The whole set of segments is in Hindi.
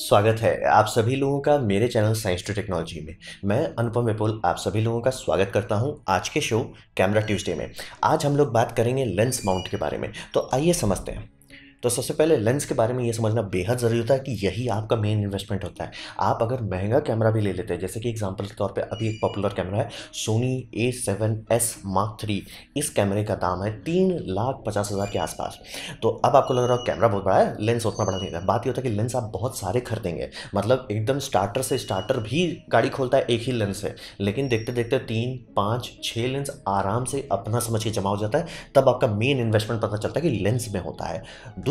स्वागत है आप सभी लोगों का मेरे चैनल साइंस टू टेक्नोलॉजी में मैं अनुपम विपुल आप सभी लोगों का स्वागत करता हूं आज के शो कैमरा ट्यूसडे में आज हम लोग बात करेंगे लेंस माउंट के बारे में तो आइए समझते हैं तो सबसे पहले लेंस के बारे में ये समझना बेहद ज़रूरी होता है कि यही आपका मेन इन्वेस्टमेंट होता है आप अगर महंगा कैमरा भी ले लेते हैं जैसे कि एग्जाम्पल के तौर पर अभी एक पॉपुलर कैमरा है Sony A seven S mark three इस कैमरे का दाम है तीन लाख पचास हज़ार के आसपास तो अब आपको लग रहा है कैमरा बहुत बड़ा है लेंस उतना बड़ा नहीं था बात ये होता है कि लेंस आप बहुत सारे खरीदेंगे मतलब एकदम स्टार्टर से स्टार्टर भी गाड़ी खोलता है एक ही लेंस है लेकिन देखते देखते तीन पाँच छः लेंस आराम से अपना समझ के जमा हो जाता है तब आपका मेन इन्वेस्टमेंट पता चलता है कि लेंस में होता है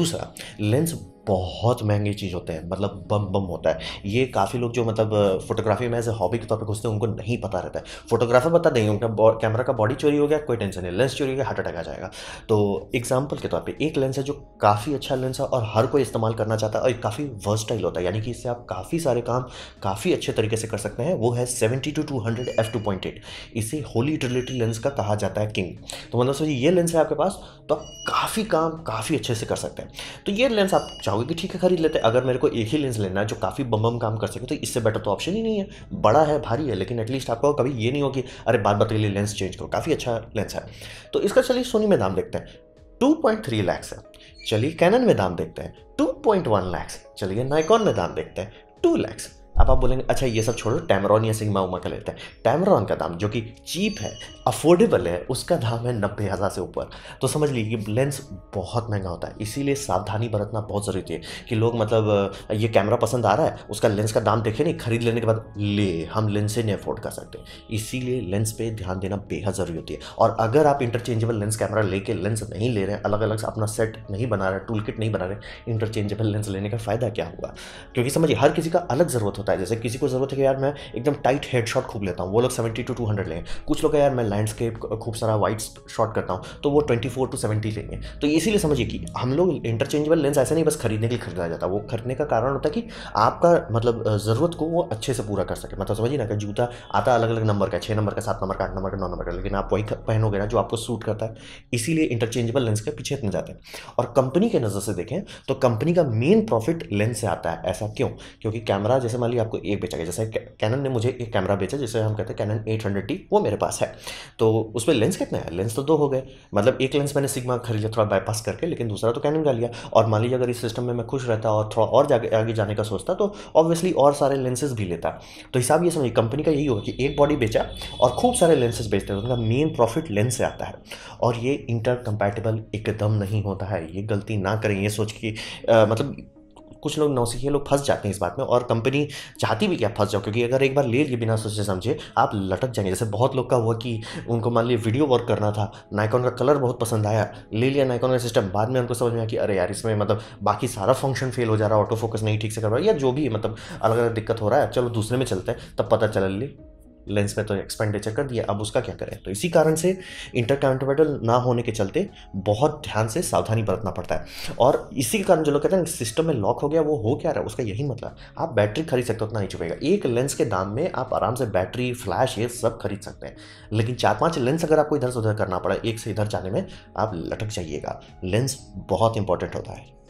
sala lens बहुत महंगी चीज़ होते हैं मतलब बम बम होता है ये काफ़ी लोग जो मतलब फोटोग्राफी में एज ए हॉबी के तौर पर घुसते हैं उनको नहीं पता रहता है फोटोग्राफर बता देंगे उनका कैमरा का बॉडी चोरी हो गया कोई टेंशन नहीं लेंस चोरी हो गया हार्ट अटैक आ जाएगा तो एग्जाम्पल के तौर पर एक लेंस है जो काफ़ी अच्छा लेंस है और हर कोई इस्तेमाल करना चाहता है और काफ़ी वर्सटाइल होता है यानी कि इससे आप काफ़ी सारे काम काफ़ी अच्छे तरीके से कर सकते हैं वो है seventy to two hundred F two point eight इसे होली यूटिलिटी लेंस का कहा जाता है किंग तो मतलब सर ये लेंस है आपके पास तो आप काफ़ी काम काफ़ी अच्छे से कर सकते हैं तो ये लेंस आप चाहोगे कि ठीक है खरीद लेते हैं अगर मेरे को एक ही लेंस लेना है जो काफ़ी बम बम काम कर सके तो इससे बेटर तो ऑप्शन ही नहीं है बड़ा है भारी है लेकिन एटलीस्ट आपको कभी ये नहीं होगी अरे बात बात के लिए लेंस चेंज करो काफ़ी अच्छा लेंस है तो इसका चलिए सोनी में दाम देखते हैं 2.3 लैक्स है चलिए कैनन में दाम देखते हैं 2.1 लैक्स चलिए नाइकॉन में दाम देखते हैं 2 लैक्स अब आप बोलेंगे अच्छा ये सब छोड़ो टैमरॉन या सिग्मा उमा का लेते हैं टैमरॉन का दाम जो कि चीप है अफोर्डेबल है उसका दाम है नब्बे हज़ार से ऊपर तो समझ लीजिए कि लेंस बहुत महंगा होता है इसीलिए सावधानी बरतना बहुत ज़रूरी है कि लोग मतलब ये कैमरा पसंद आ रहा है उसका लेंस का दाम देखे नहीं खरीद लेने के बाद ले हम लेंस नहीं अफोर्ड कर सकते इसीलिए लेंस पर ध्यान देना बेहद ज़रूरी होती है और अगर आप इंटरचेंजेबल लेंस कैमरा लेके लेंस नहीं ले रहे हैं अलग अलग अपना सेट नहीं बना रहे टूल किट नहीं बना रहे इंटरचेंजेबल लेंस लेने का फ़ायदा क्या हुआ क्योंकि समझिए हर किसी का अलग ज़रूरत होता है जैसे किसी को ज़रूरत है कि यार मैं एकदम टाइट हेड शॉट खूब लेता हूँ वो लोग सेवेंटी टू टू हंड्रेड लेंगे कुछ लोग यार मैं लैंडस्केप खूब सारा वाइट शॉट करता हूँ तो वो ट्वेंटी फोर टू सेवेंटी लेंगे तो इसीलिए समझिए कि हम लोग इंटरचेंजेबल लेंस ऐसे नहीं बस खरीदने के लिए खरीदा जाता वो खरीदने का कारण होता है कि आपका मतलब ज़रूरत को वो अच्छे से पूरा कर सके मतलब समझिए ना कि जूता आता अलग अलग नंबर का छः नंबर का सात नंबर का आठ नंबर का नौ नंबर का लेकिन आप वही पहनोगे ना जो आपको सूट करता है इसीलिए इंटरचेंजेबल लेंस के पीछे इतने जाते हैं और कंपनी के नज़र से देखें तो कंपनी का मेन प्रॉफिट लेंस से आता है ऐसा क्यों क्योंकि कैमरा जैसे मान वाली आपको एक बेचेगा जैसे कैनन ने मुझे एक कैमरा बेचा जिसे हम कहते हैं कैनन एट हंड्रेड टी वो मेरे पास है तो उस पर लेंस कितना है लेंस तो दो हो गए मतलब एक लेंस मैंने सिग्मा खरीदा थोड़ा बाईपास करके लेकिन दूसरा तो कैनन का लिया और मान लीजिए अगर इस सिस्टम में मैं खुश रहता और थोड़ा और जागे आगे जाने का सोचता तो ऑब्वियसली और सारे लेंसेज भी लेता तो हिसाब ये समझिए कंपनी का यही होगा कि एक बॉडी बेचा और खूब सारे लेंसेज बेचते हैं तो उनका मेन प्रॉफिट लेंस से आता है और ये इंटर कंपैटिबल एकदम नहीं होता है ये गलती ना करें ये सोच के मतलब कुछ लोग नौसिखिए लोग फंस जाते हैं इस बात में और कंपनी चाहती भी कि आप फंस जाओ क्योंकि अगर एक बार ले लिए बिना सोचे समझे आप लटक जाएंगे जैसे बहुत लोग का हुआ कि उनको मान लीजिए वीडियो वर्क करना था नाइकॉन का कलर बहुत पसंद आया ले लिया नाइकॉन का सिस्टम बाद में उनको समझ में आया कि अरे यार इसमें मतलब बाकी सारा फंक्शन फेल हो जा रहा है ऑटो फोकस नहीं ठीक से कर रहा है या जो भी मतलब अलग अलग दिक्कत हो रहा है चलो दूसरे में चलते हैं तब पता चल लेंस में तो एक्सपेंडिचर कर दिया अब उसका क्या करें तो इसी कारण से इंटरकाउंटेबल ना होने के चलते बहुत ध्यान से सावधानी बरतना पड़ता है और इसी के कारण जो लोग कहते हैं सिस्टम में लॉक हो गया वो हो क्या रहा है उसका यही मतलब आप बैटरी खरीद सकते हो उतना नहीं छुपेगा एक लेंस के दाम में आप आराम से बैटरी फ्लैश ये सब खरीद सकते हैं लेकिन चार पाँच लेंस अगर आपको इधर से उधर करना पड़ा एक से इधर जाने में आप लटक जाइएगा लेंस बहुत इंपॉर्टेंट होता है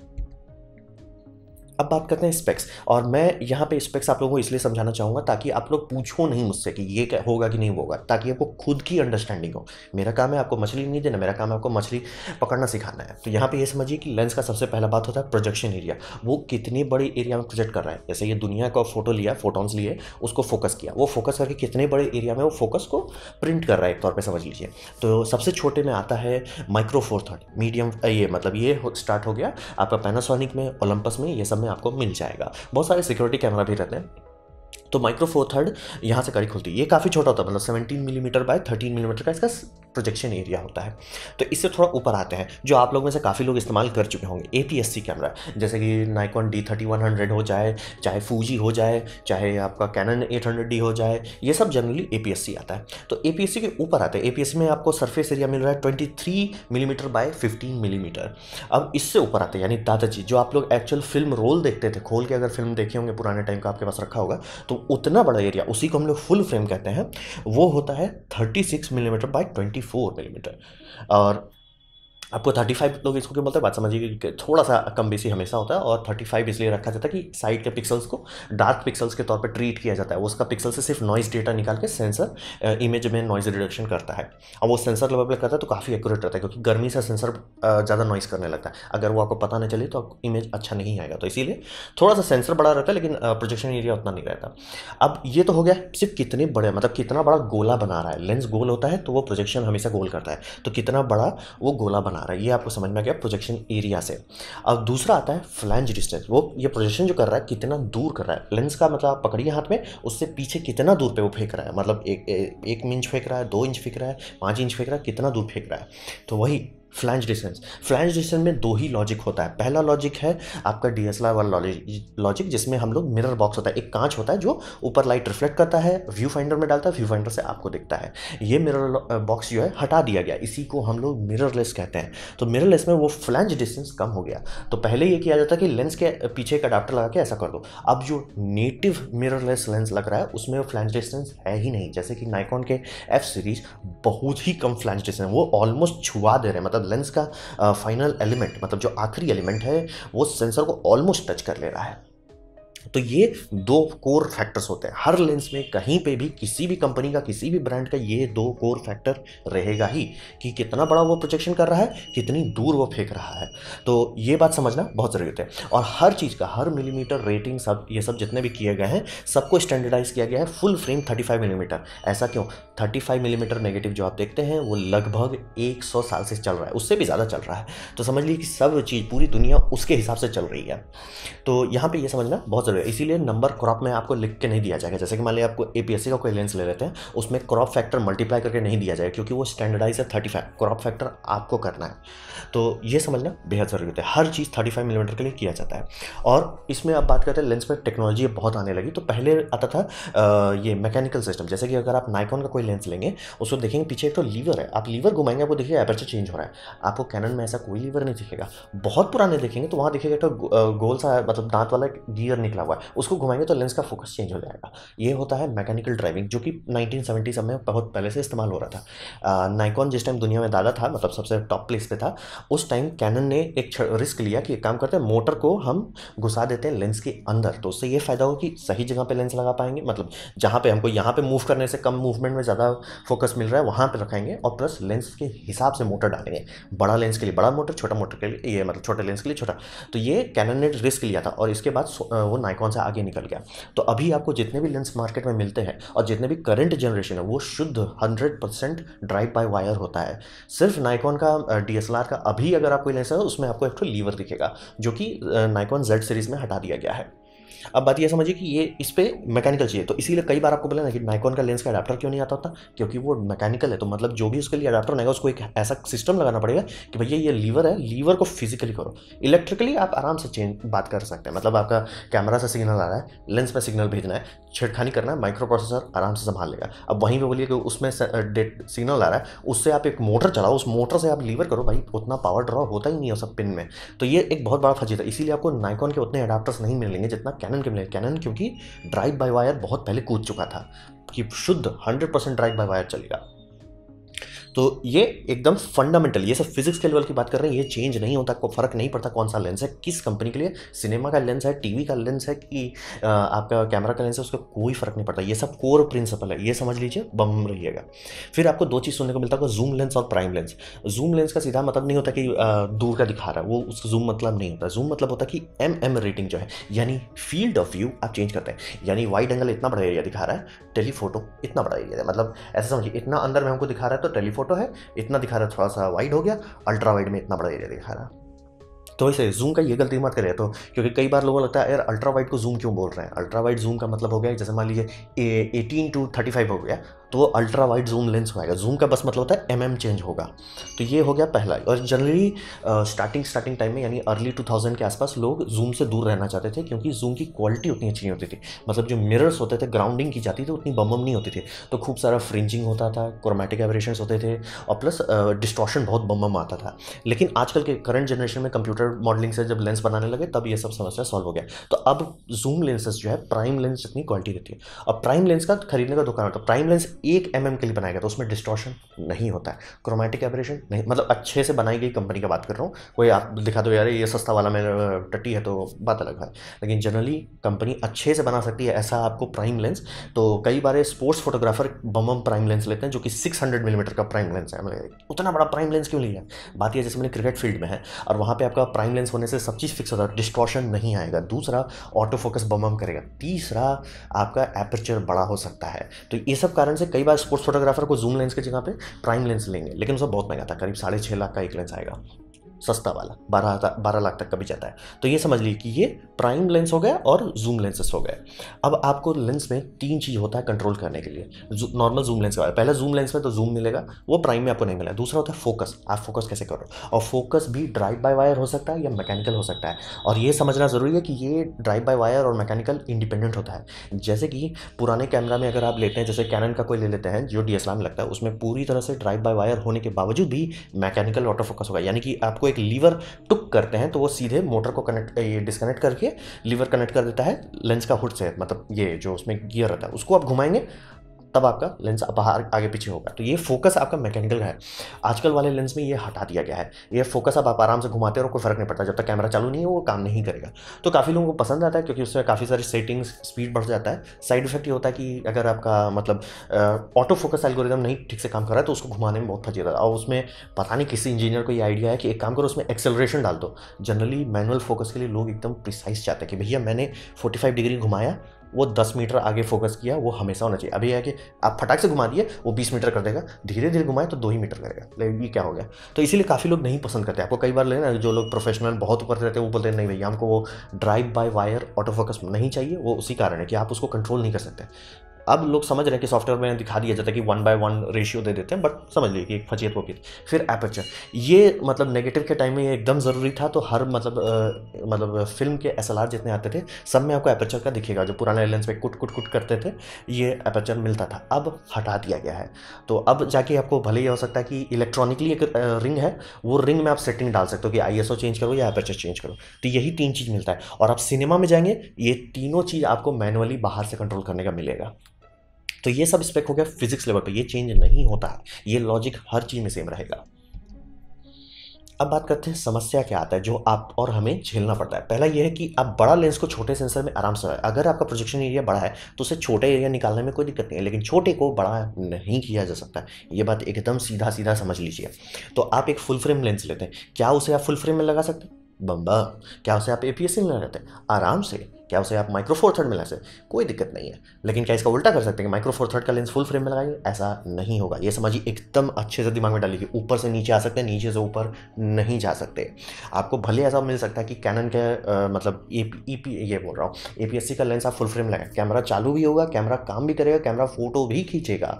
अब बात करते हैं स्पेक्स और मैं यहाँ पे स्पेक्स आप लोगों को इसलिए समझाना चाहूँगा ताकि आप लोग पूछो नहीं मुझसे कि ये क्या होगा कि नहीं होगा ताकि आपको खुद की अंडरस्टैंडिंग हो मेरा काम है आपको मछली नहीं देना मेरा काम है आपको मछली पकड़ना सिखाना है तो यहाँ पे ये समझिए कि लेंस का सबसे पहला बात होता है प्रोजेक्शन एरिया वो कितने बड़े एरिया में प्रोजेक्ट कर रहा है जैसे ये दुनिया का फोटो लिया फोटोन्स लिए उसको फोकस किया वो फोकस करके कितने बड़े एरिया में वो फोकस को प्रिंट कर रहा है एक तौर पर समझ लीजिए तो सबसे छोटे में आता है माइक्रो फोर थर्ड मीडियम ये मतलब ये स्टार्ट हो गया आपका पैनासोनिक में ओलंपस में ये सब में आपको मिल जाएगा बहुत सारे सिक्योरिटी कैमरा भी रहते हैं तो माइक्रो फोर थर्ड यहाँ से गाड़ी खुलती है ये काफ़ी छोटा होता है मतलब 17 मिलीमीटर बाय 13 मिलीमीटर का इसका प्रोजेक्शन एरिया होता है तो इससे थोड़ा ऊपर आते हैं जो आप लोग में से काफ़ी लोग इस्तेमाल कर चुके होंगे ए कैमरा जैसे कि Nikon D thirty one hundred हो जाए चाहे फूजी हो जाए चाहे आपका कैनन एट हंड्रेड डी हो जाए ये सब जनरली ए आता है तो ए के ऊपर आते हैं ए में आपको सरफेस एरिया मिल रहा है twenty three millimetre by fifteen millimetre अब इससे ऊपर आते हैं यानी दादाजी जो आप लोग एक्चुअल फिल्म रोल देखते थे खोल के अगर फिल्म देखे होंगे पुराने टाइम का आपके पास रखा होगा तो उतना बड़ा एरिया उसी को हम लोग फुल फ्रेम कहते हैं वो होता है thirty six millimetre by twenty four millimetre और आपको थर्टी फाइव लोग इसको क्यों बोलते हैं बात समझिए कि थोड़ा सा कम बेसी हमेशा होता है और थर्टी फाइव इसलिए रखा जाता है कि साइड के पिक्सल्स को डार्क पिक्सल्स के तौर पर ट्रीट किया जाता है वो उसका पिक्सल से सिर्फ नॉइस डेटा निकाल के सेंसर इमेज में नॉइज रिडक्शन करता है और वो सेंसर लेवल पर करता है तो काफ़ी एक्यूरेट रहता है क्योंकि गर्मी से सेंसर ज़्यादा नॉइज़ करने लगता है अगर वो आपको पता नहीं चले तो इमेज अच्छा नहीं आएगा तो इसीलिए थोड़ा सा सेंसर बड़ा रहता है लेकिन प्रोजेक्शन एरिया उतना नहीं रहता अब ये तो हो गया सिर्फ कितने बड़े मतलब कितना बड़ा गोला बना रहा है लेंस गोल होता है तो वो प्रोजेक्शन हमेशा गोल करता है तो कितना बड़ा वो गोला बना आ रहा है ये आपको समझ में आ गया प्रोजेक्शन एरिया से अब दूसरा आता है फ्लैंज डिस्टेंस वो ये प्रोजेक्शन जो कर रहा है कितना दूर कर रहा है लेंस का मतलब आप पकड़िए हाथ में उससे पीछे कितना दूर पे वो फेंक रहा है मतलब एक एक इंच फेंक रहा है दो इंच फेंक रहा है पाँच इंच फेंक रहा है कितना दूर फेंक रहा है तो वही फ्लैंज डिस्टेंस फ्लैंज डिस्टेंस में दो ही लॉजिक होता है पहला लॉजिक है आपका डी एस वाला लॉजिक जिसमें हम लोग मिरर बॉक्स होता है एक कांच होता है जो ऊपर लाइट रिफ्लेक्ट करता है व्यू फाइंडर में डालता है व्यू फाइंडर से आपको दिखता है ये मिरर बॉक्स जो है हटा दिया गया इसी को हम लोग मिररलेस कहते हैं तो मिररलेस में वो फ्लैंज डिस्टेंस कम हो गया तो पहले ये किया जाता है कि लेंस के पीछे एक अडाप्टर लगा के ऐसा कर दो अब जो नेटिव मिररलेस लेंस लग रहा है उसमें फ्लैंज डिस्टेंस है ही नहीं जैसे कि नाइकॉन के एफ सीरीज बहुत ही कम फ्लैंज डिस्टेंस वो ऑलमोस्ट छुआ दे रहे हैं मतलब मतलब लेंस का फाइनल uh, एलिमेंट मतलब जो आखिरी एलिमेंट है वो सेंसर को ऑलमोस्ट टच कर ले रहा है तो ये दो कोर फैक्टर्स होते हैं हर लेंस में कहीं पे भी किसी भी कंपनी का किसी भी ब्रांड का ये दो कोर फैक्टर रहेगा ही कि कितना बड़ा वो प्रोजेक्शन कर रहा है कितनी दूर वो फेंक रहा है तो ये बात समझना बहुत ज़रूरी होता है और हर चीज़ का हर मिलीमीटर रेटिंग सब ये सब जितने भी किए गए हैं सबको स्टैंडर्डाइज किया गया है full frame five millimetre mm. ऐसा क्यों फाइव मिलीमीटर mm नेगेटिव जो आप देखते हैं वो लगभग सौ साल से चल रहा है उससे भी ज़्यादा चल रहा है तो समझ लीजिए कि सब चीज़ पूरी दुनिया उसके हिसाब से चल रही है तो यहाँ पर यह समझना बहुत कर रहे हो इसीलिए नंबर क्रॉप में आपको लिख के नहीं दिया जाएगा जैसे कि मान लिया आपको एपीएससी का कोई लेंस ले लेते हैं उसमें क्रॉप फैक्टर मल्टीप्लाई करके नहीं दिया जाएगा क्योंकि वो स्टैंडर्डाइज है थर्टी क्रॉप फैक्टर आपको करना है तो ये समझना बेहद ज़रूरी होता है हर चीज़ थर्टी फाइव मिलीमीटर के लिए किया जाता है और इसमें आप बात करते हैं लेंस में टेक्नोलॉजी बहुत आने लगी तो पहले आता था ये मैकेनिकल सिस्टम जैसे कि अगर आप नाइकॉन का कोई लेंस लेंगे उसको देखेंगे पीछे एक तो लीवर है आप लीवर घुमाएंगे आपको देखिए एपर्चर चेंज हो रहा है आपको कैनन में ऐसा कोई लीवर नहीं दिखेगा बहुत पुराने देखेंगे तो वहाँ देखेगा तो गोल सा मतलब दांत वाला गियर निकला लगा हुआ है उसको घुमाएंगे तो लेंस का फोकस चेंज हो जाएगा ये होता है मैकेनिकल ड्राइविंग जो कि नाइनटीन सेवेंटी सब में बहुत पहले से इस्तेमाल हो रहा था नाइकॉन जिस टाइम दुनिया में दादा था मतलब सबसे टॉप प्लेस पे था उस टाइम कैनन ने एक रिस्क लिया कि एक काम करते हैं मोटर को हम घुसा देते हैं लेंस के अंदर तो उससे ये फ़ायदा हो कि सही जगह पर लेंस लगा पाएंगे मतलब जहाँ पर हमको यहाँ पर मूव करने से कम मूवमेंट में ज़्यादा फोकस मिल रहा है वहाँ पर रखेंगे और प्लस लेंस के हिसाब से मोटर डालेंगे बड़ा लेंस के लिए बड़ा मोटर छोटा मोटर के लिए ये मतलब छोटे लेंस के लिए छोटा तो ये कैनन ने रिस्क लिया था और इसके बाद वो आइकॉन से आगे निकल गया तो अभी आपको जितने भी लेंस मार्केट में मिलते हैं और जितने भी करंट जनरेशन है वो शुद्ध hundred percent drive by wire होता है सिर्फ नाइकॉन का डी का अभी अगर आप कोई लेंस है उसमें आपको एक लीवर दिखेगा जो कि नाइकॉन जेड सीरीज़ में हटा दिया गया है अब बात ये समझिए कि ये इस पर मैकेनिकल चाहिए तो इसीलिए कई बार आपको बोला ना कि नाइकॉन का लेंस का अडाप्टर क्यों नहीं आता होता क्योंकि वो मैकेनिकल है तो मतलब जो भी उसके लिए अडाप्टर रहेगा उसको एक ऐसा सिस्टम लगाना पड़ेगा कि भैया ये लीवर है लीवर को फिजिकली करो इलेक्ट्रिकली आप आराम से चेंज बात कर सकते हैं मतलब आपका कैमरा से सिग्नल आ रहा है लेंस पर सिग्नल भेजना है छेड़खानी करना है माइक्रो प्रोसेसर आराम से संभाल लेगा अब वहीं पर बोलिए कि उसमें सिग्नल आ रहा है उससे आप एक मोटर चलाओ उस मोटर से आप लीवर करो भाई उतना पावर ड्रॉ होता ही नहीं है सब पिन में तो ये एक बहुत बड़ा फजीत है इसीलिए आपको नाइकॉन के उतने अडाप्टर्स नहीं मिलेंगे जितना कैनन के मिले कैनन क्योंकि ड्राइव बाय वायर बहुत पहले कूद चुका था कि शुद्ध 100% ड्राइव बाय वायर चलेगा तो ये एकदम फंडामेंटल ये सब फिजिक्स के लेवल की बात कर रहे हैं ये चेंज नहीं होता को फर्क नहीं पड़ता कौन सा लेंस है किस कंपनी के लिए सिनेमा का लेंस है टीवी का लेंस है कि आपका कैमरा का लेंस है उसका कोई फर्क नहीं पड़ता ये सब कोर प्रिंसिपल है ये समझ लीजिए बम रहिएगा फिर आपको दो चीज़ सुनने को मिलता है जूम लेंस और प्राइम लेंस जूम लेंस का सीधा मतलब नहीं होता कि दूर का दिखा रहा है वो उसका जूम मतलब नहीं होता जूम मतलब होता है कि एम एम रेटिंग जो है यानी फील्ड ऑफ व्यू आप चेंज करते हैं यानी वाइड एंगल इतना बड़ा एरिया दिखा रहा है टेलीफोटो इतना बड़ा एरिया मतलब ऐसा समझिए इतना अंदर में हमको दिखा रहा है तो टेलीफोटो फोटो है इतना दिखा रहा थोड़ा सा वाइड हो गया अल्ट्रा वाइड में इतना बड़ा एरिया दिखा रहा तो वैसे जूम का ये गलती मत करें तो क्योंकि कई बार लोगों को लगता है यार अल्ट्रा वाइड को जूम क्यों बोल रहे हैं अल्ट्रा वाइड जूम का मतलब हो गया जैसे मान लीजिए एटीन टू थर्टी फाइव हो गया तो वो अल्ट्रा वाइड जूम लेंस होएगा जूम का बस मतलब होता है एम चेंज होगा तो ये हो गया पहला और जनरली स्टार्टिंग स्टार्टिंग टाइम में यानी अर्ली टू के आसपास लोग जूम से दूर रहना चाहते थे क्योंकि जूम की क्वालिटी उतनी अच्छी नहीं होती थी मतलब जो मिरर्स होते थे ग्राउंडिंग की जाती थी उतनी बमम नहीं होती थी तो खूब सारा फ्रिंजिंग होता था क्रोमेटिक एवरेशन होते थे और प्लस डिस्ट्रॉशन बहुत बमम आता था लेकिन आजकल के करंट जनरेशन में कंप्यूटर मॉडलिंग से जब लेंस बनाने लगे तब ये सब समस्या सॉल्व हो गया तो अब जूम लेंसेज जो है प्राइम लेंस जितनी क्वालिटी देती है अब प्राइम लेंस का खरीदने का दुकान होता है प्राइम लेंस एक एम mm के लिए बनाया गया तो उसमें डिस्टॉर्शन नहीं होता है क्रोमेटिक एब्रेशन नहीं मतलब अच्छे से बनाई गई कंपनी का बात कर रहा हूँ कोई आप दिखा दो यार ये सस्ता वाला में टट्टी है तो बात अलग है लेकिन जनरली कंपनी अच्छे से बना सकती है ऐसा आपको प्राइम लेंस तो कई बार स्पोर्ट्स फोटोग्राफर बम बम प्राइम लेंस लेते हैं जो कि सिक्स हंड्रेड मिलीमीटर का प्राइम लेंस है उतना बड़ा प्राइम लेंस क्यों लिया बात यह जैसे मैंने क्रिकेट फील्ड में है और वहाँ पर आपका प्राइम लेंस होने से सब चीज़ फिक्स होता है डिस्टॉर्शन नहीं आएगा दूसरा ऑटो फोकस बम बम करेगा तीसरा आपका एपरचर बड़ा हो सकता है तो ये सब कारण से कई बार स्पोर्ट्स फोटोग्राफर को जूम लेंस की जगह पे प्राइम लेंस लेंगे लेकिन उसका बहुत महंगा था करीब साढ़े छः लाख का एक लेंस आएगा सस्ता वाला बारह बारह लाख तक का भी जाता है तो ये समझ लीजिए कि ये प्राइम लेंस हो गया और जूम लेंसेस हो गए अब आपको लेंस में तीन चीज़ होता है कंट्रोल करने के लिए नॉर्मल जूम लेंस का पहला जूम लेंस में तो जूम मिलेगा वो प्राइम में आपको नहीं मिला दूसरा होता है फोकस आप फोकस कैसे करो और फोकस भी ड्राइव बाय वायर हो सकता है या मैकेनिकल हो सकता है और ये समझना ज़रूरी है कि ये ड्राइव बाय वायर और मैकेनिकल इंडिपेंडेंट होता है जैसे कि पुराने कैमरा में अगर आप लेते हैं जैसे कैनन का कोई ले लेते हैं जो डी लगता है उसमें पूरी तरह से ड्राइव बाय वायर होने के बावजूद भी मैकेनिकल ऑटो फोकस होगा यानी कि आपको एक लीवर टुक करते हैं तो वो सीधे मोटर को कनेक्ट ये डिसकनेक्ट करके लीवर कनेक्ट कर देता है लेंस का हुड से मतलब ये जो उसमें गियर रहता है उसको आप घुमाएंगे तब आपका लेंस बाहर आगे पीछे होगा तो ये फोकस आपका मैकेनिकल है आजकल वाले लेंस में ये हटा दिया गया है ये फोकस अब आप आराम से घुमाते हैं और कोई फ़र्क नहीं पड़ता जब तक कैमरा चालू नहीं है वो काम नहीं करेगा तो काफ़ी लोगों को पसंद आता है क्योंकि उसमें काफ़ी सारी सेटिंग्स स्पीड बढ़ जाता है साइड इफेक्ट ये होता है कि अगर आपका मतलब ऑटो फोकस एल्गोरिदम नहीं ठीक से काम कर रहा है तो उसको घुमाने में बहुत है और उसमें पता नहीं किसी इंजीनियर को ये आइडिया है कि एक काम करो उसमें एक्सेलरेशन डाल दो जनरली मैनुअल फोकस के लिए लोग एकदम प्रिसाइस चाहते हैं कि भैया मैंने फोर्टी डिग्री घुमाया वो दस मीटर आगे फोकस किया वो हमेशा होना चाहिए अभी है कि आप फटाक से घुमा दिए वो बीस मीटर कर देगा धीरे धीरे घुमाए तो दो ही मीटर करेगा लेकिन ये क्या हो गया तो इसीलिए काफ़ी लोग नहीं पसंद करते आपको कई बार लेना जो लोग प्रोफेशनल बहुत ऊपर रहते हैं वो बोलते हैं नहीं भैया हमको वो drive by wire autofocus नहीं चाहिए वो उसी कारण है कि आप उसको कंट्रोल नहीं कर सकते अब लोग समझ रहे हैं कि सॉफ्टवेयर में दिखा दिया जाता है कि वन बाय वन रेशियो दे देते हैं बट समझ लीजिए कि एक फजीत वफीत फिर एपर्चर ये मतलब नेगेटिव के टाइम में ये एकदम ज़रूरी था तो हर मतलब आ, मतलब फिल्म के एस जितने आते थे सब में आपको एपर्चर का दिखेगा जो पुराने लेंस में कुट कुट कुट करते थे ये एपर्चर मिलता था अब हटा दिया गया है तो अब जाके आपको भले ही हो सकता है कि इलेक्ट्रॉनिकली एक रिंग है वो रिंग में आप सेटिंग डाल सकते हो कि आई चेंज करो या एपर्चर चेंज करो तो यही तीन चीज़ मिलता है और आप सिनेमा में जाएंगे ये तीनों चीज़ आपको मैनुअली बाहर से कंट्रोल करने का मिलेगा तो ये सब स्पेक हो गया फिजिक्स लेवल पे ये चेंज नहीं होता ये लॉजिक हर चीज़ में सेम रहेगा अब बात करते हैं समस्या क्या आता है जो आप और हमें झेलना पड़ता है पहला यह है कि आप बड़ा लेंस को छोटे सेंसर में आराम से अगर आपका प्रोजेक्शन एरिया बड़ा है तो उसे छोटे एरिया निकालने में कोई दिक्कत नहीं है लेकिन छोटे को बड़ा नहीं किया जा सकता ये बात एकदम सीधा सीधा समझ लीजिए तो आप एक फुल फ्रेम लेंस लेते हैं क्या उसे आप फुल फ्रेम में लगा सकते हैं बम्बा क्या उसे आप ए पी एस में लगाते हैं आराम से क्या उसे आप माइक्रो फोर थर्ड में ला सकते कोई दिक्कत नहीं है लेकिन क्या इसका उल्टा कर सकते हैं माइक्रो फोर थर्ड का लेंस फुल फ्रेम में लगाइए ऐसा नहीं होगा ये समझिए एकदम अच्छे से दिमाग में डालिए ऊपर से नीचे आ सकते हैं नीचे से ऊपर नहीं जा सकते आपको भले ऐसा मिल सकता है कि कैनन के आ, मतलब ए ई e पी ये बोल रहा हूँ ए का लेंस आप फुल फ्रेम लगाए कैमरा चालू भी होगा कैमरा काम भी करेगा कैमरा फोटो भी खींचेगा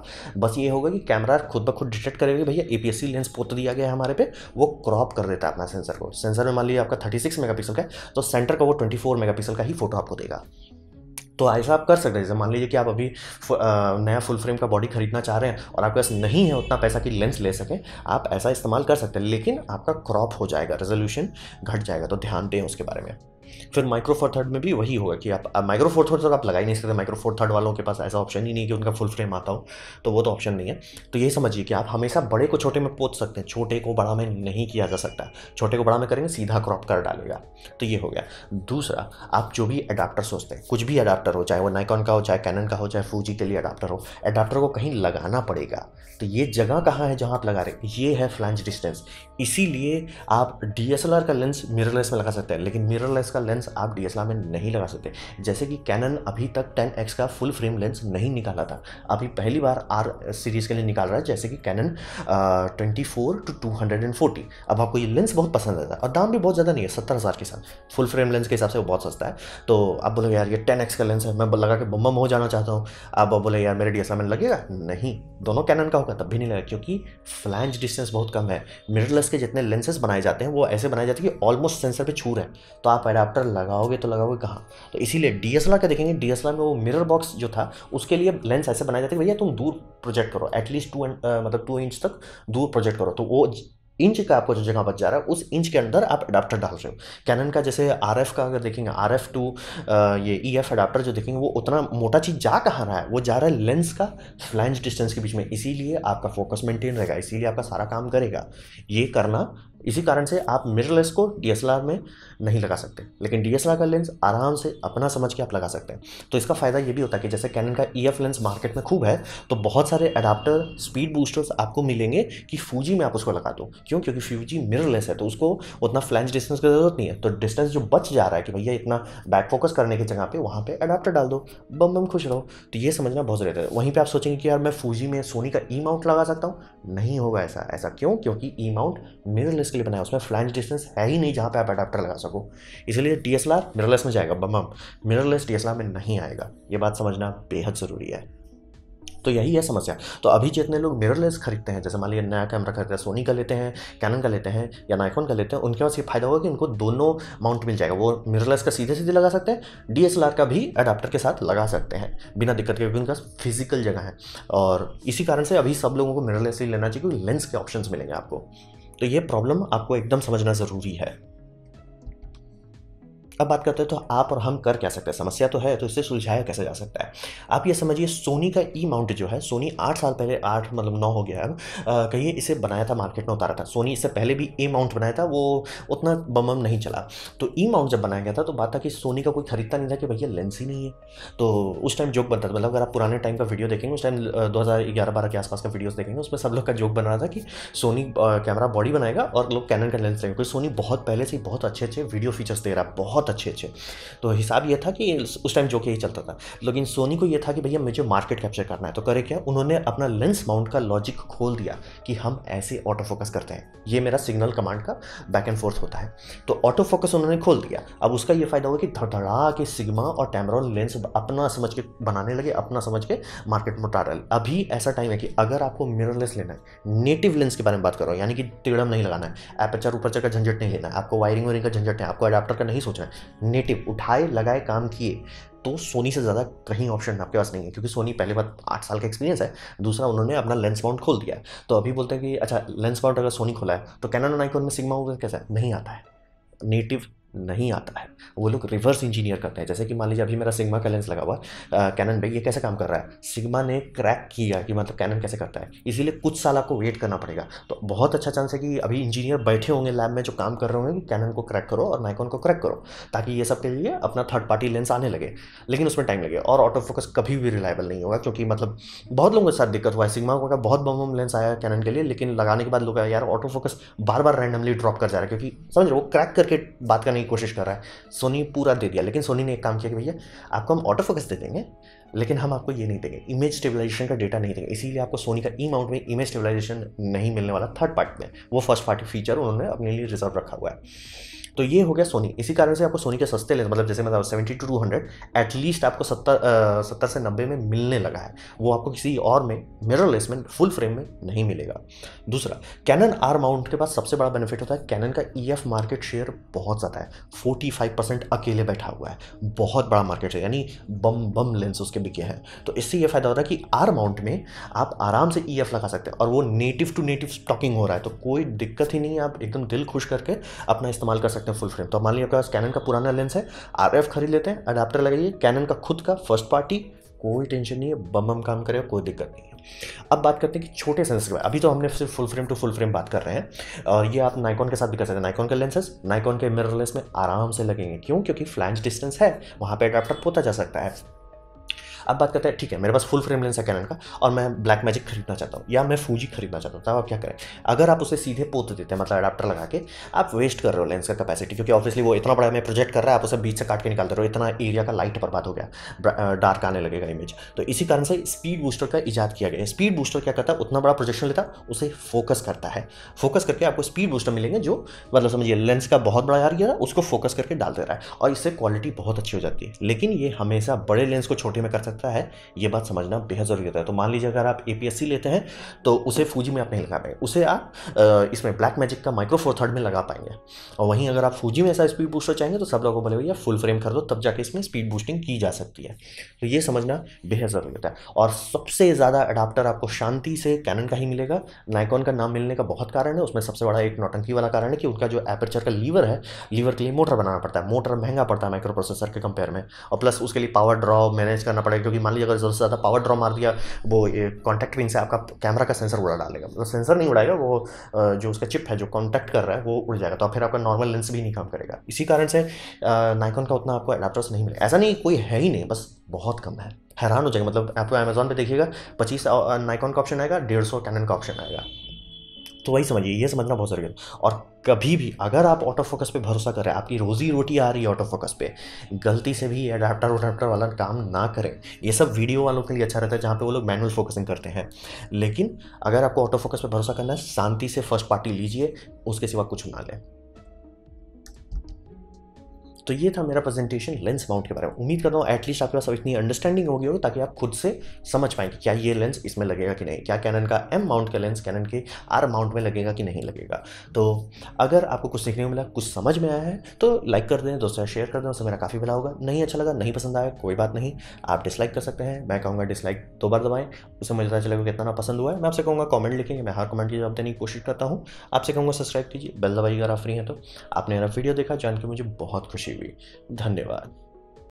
बस ये होगा कि कैमरा खुद ब खुद डिटेक्ट करेगा भैया ए लेंस पोत दिया गया है हमारे पे वो क्रॉप कर देता है अपना सेंसर को सेंसर में मान लीजिए आपका थर्टी सिक्स पिक्सल का है तो सेंटर का वो ट्वेंटी फोर पिक्सल का ही फोटो आपको देगा तो ऐसा आप कर सकते हैं जैसे मान लीजिए कि आप अभी नया फुल फ्रेम का बॉडी खरीदना चाह रहे हैं और आपके पास नहीं है उतना पैसा कि लेंस ले सकें आप ऐसा इस्तेमाल कर सकते हैं लेकिन आपका क्रॉप हो जाएगा रेजोल्यूशन घट जाएगा तो ध्यान दें उसके बारे में फिर माइक्रो फोर थर्ड में भी वही होगा कि आप माइक्रो फोर थर्ड आप लगा ही नहीं सकते माइक्रो फोर थर्ड वालों के पास ऐसा ऑप्शन ही नहीं कि उनका फुल फ्रेम आता हो तो वो तो ऑप्शन नहीं है तो ये समझिए कि आप हमेशा बड़े को छोटे में पहुँच सकते हैं छोटे को बड़ा में नहीं किया जा सकता छोटे को बड़ा में करेंगे सीधा क्रॉप कर डालेगा तो ये हो गया दूसरा आप जो भी अडाप्टर सोचते हैं कुछ भी अडाप्टर हो चाहे वो नाइकॉन का हो चाहे कैनन का हो चाहे फूजी के लिए अडाप्टर हो अडाप्टर को कहीं लगाना पड़ेगा तो ये जगह कहाँ है जहाँ आप लगा रहे ये है फ्लैंज डिस्टेंस इसीलिए आप डी का लेंस मिररलेस में लगा सकते हैं लेकिन मिररलेस का लेंस आप डी में नहीं लगा सकते जैसे कि कैनन अभी तक टेन का फुल फ्रेम लेंस नहीं निकाला था अभी पहली बार आर सीरीज़ के लिए निकाल रहा है जैसे कि Canon twenty to two hundred and forty अब आपको ये लेंस बहुत पसंद आता है और दाम भी बहुत ज़्यादा नहीं है सत्तर हज़ार के साथ फुल फ्रेम लेंस के हिसाब से वो बहुत सस्ता है तो आप बोलोगे यार ये टेन एक्स का लेंस है मैं लगा के बम्बम हो जाना चाहता हूँ आप बोले यार मेरे डी लगेगा नहीं दोनों कैनन का होगा तब भी नहीं लगेगा क्योंकि फ्लैंज डिस्टेंस बहुत कम है मिररलेस के जितने लेंसेज बनाए जाते हैं वो ऐसे बनाए जाते हैं कि ऑलमोस्ट सेंसर पर छू रहे हैं तो आप अडेप्टर लगाओगे तो लगाओगे कहाँ तो इसीलिए डी एस का देखेंगे डी में वो मिरर बॉक्स जो था उसके लिए लेंस ऐसे बनाए जाते भैया तुम दूर प्रोजेक्ट करो एटलीस्ट टू मतलब टू इंच तक दूर प्रोजेक्ट करो तो वो इंच का आपको जो जगह बच जा रहा है उस इंच के अंदर आप अडाप्टर डाल रहे हो कैनन का जैसे आर का अगर देखेंगे आर एफ टू ये ई एफ अडाप्टर जो देखेंगे वो उतना मोटा चीज़ जा कहाँ रहा है वो जा रहा है लेंस का फ्लैंज डिस्टेंस के बीच में इसीलिए आपका फोकस मेंटेन रहेगा इसीलिए आपका सारा काम करेगा ये करना इसी कारण से आप मिररलेस को डी में नहीं लगा सकते लेकिन डी का लेंस आराम से अपना समझ के आप लगा सकते हैं तो इसका फ़ायदा ये भी होता है कि जैसे कैनन का ई लेंस मार्केट में खूब है तो बहुत सारे अडाप्टर स्पीड बूस्टर्स आपको मिलेंगे कि फूजी में आप उसको लगा दो क्यों क्योंकि फ्यूजी मिररलेस है तो उसको उतना फ्लैंस डिस्टेंस की ज़रूरत नहीं है तो डिस्टेंस जो बच जा रहा है कि भैया इतना बैक फोकस करने की जगह पर वहाँ पर अडाप्टर डाल दो बम बम खुश रहो तो ये समझना बहुत ज़रूरी है वहीं पर आप सोचेंगे कि यार मैं फूजी में सोनी का ई माउंट लगा सकता हूँ नहीं होगा ऐसा ऐसा क्यों क्योंकि ई माउंट मिररलेस के लिए बनाया उसमें फ्लैंज डिस्टेंस है ही नहीं जहाँ पर आप अडाप्टर लगा सकते सको इसलिए टी एस मिररलेस में जाएगा बम मिररलेस टी एस में नहीं आएगा ये बात समझना बेहद ज़रूरी है तो यही है समस्या तो अभी जितने लोग मिररलेस खरीदते हैं जैसे मान लीजिए नया कैमरा खरीदते हैं सोनी का लेते हैं कैनन का लेते हैं या नाइकॉन का लेते हैं उनके पास ये फायदा होगा कि उनको दोनों माउंट मिल जाएगा वो मिररलेस का सीधे सीधे लगा सकते हैं डी का भी अडाप्टर के साथ लगा सकते हैं बिना दिक्कत के उनका फिजिकल जगह है और इसी कारण से अभी सब लोगों को मिररलेस ही लेना चाहिए क्योंकि लेंस के ऑप्शन मिलेंगे आपको तो ये प्रॉब्लम आपको एकदम समझना ज़रूरी है अब बात करते हैं तो आप और हम कर क्या सकते हैं समस्या तो है तो इससे सुलझाया कैसे जा सकता है आप ये समझिए सोनी का ई माउंट जो है सोनी आठ साल पहले आठ मतलब नौ हो गया है कहिए इसे बनाया था मार्केट में उतारा था सोनी इससे पहले भी ए माउंट बनाया था वो उतना बम बम नहीं चला तो ई माउंट जब बनाया गया था तो बात था कि सोनी का कोई खरीदता नहीं था कि भैया लेंस ही नहीं है तो उस टाइम जोक बनता था मतलब अगर आप पुराने टाइम का वीडियो देखेंगे उस टाइम दो हज़ार ग्यारह बारह के आसपास का वीडियोज़ देखेंगे उसमें सब लोग का जोक बन रहा था कि सोनी कैमरा बॉडी बनाएगा और लोग कैनन का लेंस लेंगे क्योंकि तो सोनी बहुत पहले से बहुत अच्छे अच्छे वीडियो फीचर्स दे रहा है बहुत बहुत अच्छे अच्छे तो हिसाब ये था कि उस टाइम जो कि यही चलता था लेकिन सोनी को ये था कि भैया मुझे मार्केट कैप्चर करना है तो करे क्या उन्होंने अपना लेंस माउंट का लॉजिक खोल दिया कि हम ऐसे ऑटो फोकस करते हैं ये मेरा सिग्नल कमांड का बैक एंड फोर्थ होता है तो ऑटो फोकस उन्होंने खोल दिया अब उसका ये फायदा हुआ कि धड़धड़ा के सिग्मा और टैमरॉन लेंस अपना समझ के बनाने लगे अपना समझ के मार्केट में उतार अभी ऐसा टाइम है कि अगर आपको मिररलेस लेना है नेटिव लेंस के बारे में बात करो यानी कि टेढ़म नहीं लगाना है एपचर ऊपर का झंझट नहीं लेना है आपको वायरिंग वायरिंग का झंझट है आपको अडाप्टर का नहीं सोचना है नेटिव उठाए लगाए काम किए तो सोनी से ज़्यादा कहीं ऑप्शन आपके पास नहीं है क्योंकि सोनी पहले बात आठ साल का एक्सपीरियंस है दूसरा उन्होंने अपना लेंस माउंट खोल दिया है तो अभी बोलते हैं कि अच्छा लेंस माउंट अगर सोनी खोला है तो कैनन आइकॉन में सिग्मा होगा कैसा है नहीं आता है नेटिव नहीं आता है वो लोग रिवर्स इंजीनियर करते हैं जैसे कि मान लीजिए अभी मेरा सिग्मा का लेंस लगा हुआ कैनन पे ये कैसे काम कर रहा है सिग्मा ने क्रैक किया कि मतलब कैनन कैसे करता है इसीलिए कुछ साल आपको वेट करना पड़ेगा तो बहुत अच्छा चांस है कि अभी इंजीनियर बैठे होंगे लैब में जो काम कर रहे होंगे कि कैनन को क्रैक करो और नाइकॉन को क्रैक करो ताकि ये सब के लिए अपना थर्ड पार्टी लेंस आने लगे लेकिन उसमें टाइम लगे और ऑटो फोकस कभी भी रिलायबल नहीं होगा क्योंकि मतलब बहुत लोगों के साथ दिक्कत हुआ है सिग्मा का बहुत बम बम लेंस आया कैनन के लिए लेकिन लगाने के बाद लोग यार ऑटो फोकस बार बार रैंडमली ड्रॉप कर जा रहा है क्योंकि समझ रहे वो क्रैक करके बात करने की कोशिश कर रहा है सोनी पूरा दे दिया लेकिन सोनी ने एक काम किया कि भैया आपको हम ऑटो फोकस दे देंगे लेकिन हम आपको ये नहीं देंगे इमेज स्टेबलाइजेशन का डेटा नहीं देंगे इसीलिए आपको सोनी का ई माउंट में इमेज स्टेबलाइजेशन नहीं मिलने वाला थर्ड पार्ट में वो फर्स्ट पार्टी फीचर उन्होंने अपने लिए रिजर्व रखा हुआ है तो ये हो गया सोनी इसी कारण से आपको सोनी के सस्ते लेंस मतलब जैसे मैं seventy to two hundred at least आपको सत्तर सत्तर से नब्बे में मिलने लगा है वो आपको किसी और में मिररलेस में फुल फ्रेम में नहीं मिलेगा दूसरा कैनन आर माउंट के पास सबसे बड़ा बेनिफिट होता है कैनन का ई मार्केट शेयर बहुत ज़्यादा है फोर्टी फाइव परसेंट अकेले बैठा हुआ है बहुत बड़ा मार्केट शेयर यानी बम बम लेंस उसके भी किया है तो इससे ये फ़ायदा होता है कि आर माउंट में आप आराम से ई e लगा सकते हैं और वो नेटिव टू नेटिव स्टॉकिंग हो रहा है तो कोई दिक्कत ही नहीं है आप एकदम दिल खुश करके अपना इस्तेमाल कर सकते हैं फुल फ्रेम तो मान लीजिए आपका कैनन का पुराना लेंस है आर खरीद लेते हैं अडाप्टर लगाइए कैनन का खुद का फर्स्ट पार्टी कोई टेंशन नहीं है बम बम काम करेगा कोई दिक्कत नहीं है अब बात करते हैं कि छोटे सेंसर के बारे अभी तो हमने सिर्फ full frame to full frame बात कर रहे हैं और ये आप नाइकॉन के साथ भी कर सकते हैं नाइकॉन के लेंसेज नाइकॉन के मिररलेस में आराम से लगेंगे क्यों क्योंकि फ्लैंज डिस्टेंस है वहाँ पर अडाप्टर पोता जा सकता है अब बात करते हैं ठीक है मेरे पास फुल फ्रेम लेंस है कैनन का और मैं ब्लैक मैजिक खरीदना चाहता हूँ या मैं फूजी खरीदना चाहता हूँ तब आप क्या करें अगर आप उसे सीधे पोत देते हैं मतलब अडाप्टर लगा के आप वेस्ट कर रहे हो लेंस का कपैसिटी क्योंकि ऑब्वियसली वो इतना बड़ा मैं प्रोजेक्ट कर रहा है आप उसे बीच से काट के निकाल दे रहे हो इतना एरिया का लाइट बर्बाद हो गया डार्क आने लगेगा इमेज तो इसी कारण से स्पीड बूस्टर का ईजाद किया गया स्पीड बूस्टर क्या करता है उतना बड़ा प्रोजेक्शन लेता उसे फोकस करता है फोकस करके आपको स्पीड बूस्टर मिलेंगे जो मतलब समझिए लेंस का बहुत बड़ा यार उसको फोकस करके डाल दे रहा है और इससे क्वालिटी बहुत अच्छी हो जाती है लेकिन ये हमेशा बड़े लेंस को छोटे में कर सकते सकता है ये बात समझना बेहद ज़रूरी होता है तो मान लीजिए अगर आप ए लेते हैं तो उसे फूजी में आप नहीं लगा पाएंगे उसे आप इसमें ब्लैक मैजिक का माइक्रो थर्ड में लगा पाएंगे और वहीं अगर आप फूजी में ऐसा स्पीड बूस्टर चाहेंगे तो सब लोगों को बोले भैया फुल फ्रेम कर दो तब जाके इसमें स्पीड बूस्टिंग की जा सकती है तो ये समझना बेहद ज़रूरी होता है और सबसे ज़्यादा अडाप्टर आपको शांति से कैनन का ही मिलेगा नाइकॉन का नाम मिलने का बहुत कारण है उसमें सबसे बड़ा एक नौटंकी वाला कारण है कि उनका जो एपरचर का लीवर है लीवर के लिए मोटर बनाना पड़ता है मोटर महंगा पड़ता है माइक्रो प्रोसेसर के कंपेयर में और प्लस उसके लिए पावर ड्रॉ मैनेज करना पड़ेगा क्योंकि मान लीजिए अगर ज़रूरत से ज़्यादा पावर ड्रॉ मार दिया वो कॉन्टैक्ट रिंग से आपका कैमरा का सेंसर उड़ा डालेगा मतलब सेंसर नहीं उड़ाएगा वो जो उसका चिप है जो कॉन्टैक्ट कर रहा है वो उड़ जाएगा तो फिर आपका नॉर्मल लेंस भी नहीं काम करेगा इसी कारण से नाइकॉन का उतना आपको एडाप्टर्स नहीं मिले ऐसा नहीं कोई है ही नहीं बस बहुत कम है हैरान हो जाएगा मतलब आपको अमेजोन पे देखिएगा पच्चीस नाइकॉन का ऑप्शन आएगा डेढ़ सौ कैनन का ऑप्शन आएगा तो वही समझिए ये समझना बहुत जरूरी है और कभी भी अगर आप ऑटो फोकस पे भरोसा करें आपकी रोजी रोटी आ रही है ऑटो फोकस पे गलती से भी अडाप्टर वडाप्टर वाला काम ना करें ये सब वीडियो वालों के लिए अच्छा रहता है जहाँ पे वो लोग मैनुअल फोकसिंग करते हैं लेकिन अगर आपको ऑटो फोकस पे भरोसा करना है शांति से फर्स्ट पार्टी लीजिए उसके सिवा कुछ ना लें तो ये था मेरा प्रेजेंटेशन लेंस माउंट के बारे में उम्मीद करता हूँ एटलीस्ट आपके पास अब इतनी अंडरस्टैंडिंग होगी होगी ताकि आप खुद से समझ पाएंगे क्या ये लेंस इसमें लगेगा कि नहीं क्या कैनन का एम माउंट का लेंस कैनन के आर माउंट में लगेगा कि नहीं लगेगा तो अगर आपको कुछ सीखने को मिला कुछ समझ में आया है तो लाइक कर दें दोस्तों शेयर कर दें उससे मेरा काफ़ी भला होगा नहीं अच्छा लगा नहीं पसंद आया कोई बात नहीं आप डिसलाइक कर सकते हैं मैं कहूँगा डिसलाइक दो बार दबाएँ उससे मुझे पता चलेगा कितना पसंद हुआ है मैं आपसे कहूँगा कमेंट लिखेंगे मैं हर कमेंट की जवाब देने की कोशिश करता हूँ आपसे कहूँगा सब्सक्राइब कीजिए बेल दबाइए अगर आप फ्री हैं तो आपने मेरा वीडियो देखा जान के मुझे बहुत खुशी टीवी धन्यवाद